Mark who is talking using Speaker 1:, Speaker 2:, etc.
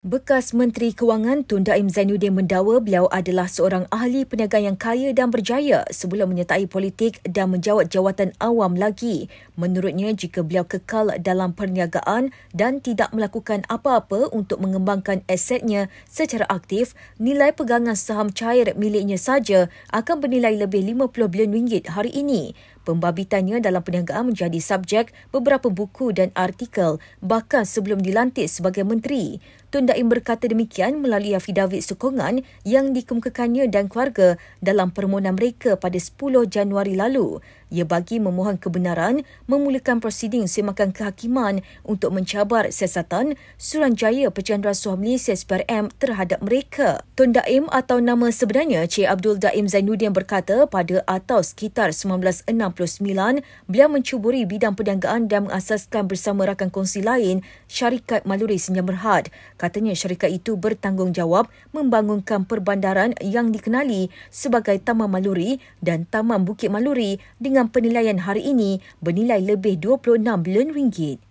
Speaker 1: Bekas Menteri Kewangan Tun Daim Zainuddin mendakwa beliau adalah seorang ahli perniagaan yang kaya dan berjaya sebelum menyertai politik dan menjawat jawatan awam lagi. Menurutnya, jika beliau kekal dalam perniagaan dan tidak melakukan apa-apa untuk mengembangkan asetnya secara aktif, nilai pegangan saham cair miliknya saja akan bernilai lebih RM50 bilion ringgit hari ini. Pembabitannya dalam perniagaan menjadi subjek beberapa buku dan artikel bahkan sebelum dilantik sebagai menteri. Tun pendaim berkata demikian melalui afidavit sokongan yang dikemukakannya dan keluarga dalam permohonan mereka pada 10 Januari lalu. Ia bagi memohon kebenaran memulakan prosiding semakan kehakiman untuk mencabar siasatan Suranjaya Pecahan Rasuah Malaysia SPRM terhadap mereka. Tun Daim atau nama sebenarnya Cik Abdul Daim Zainuddin berkata pada atau sekitar 1969, beliau mencuburi bidang perniagaan dan mengasaskan bersama rakan kongsi lain Syarikat Maluri Senyam Berhad. Kata katanya syarikat itu bertanggungjawab membangunkan perbandaran yang dikenali sebagai Taman Maluri dan Taman Bukit Maluri dengan penilaian hari ini bernilai lebih 26 bilion ringgit.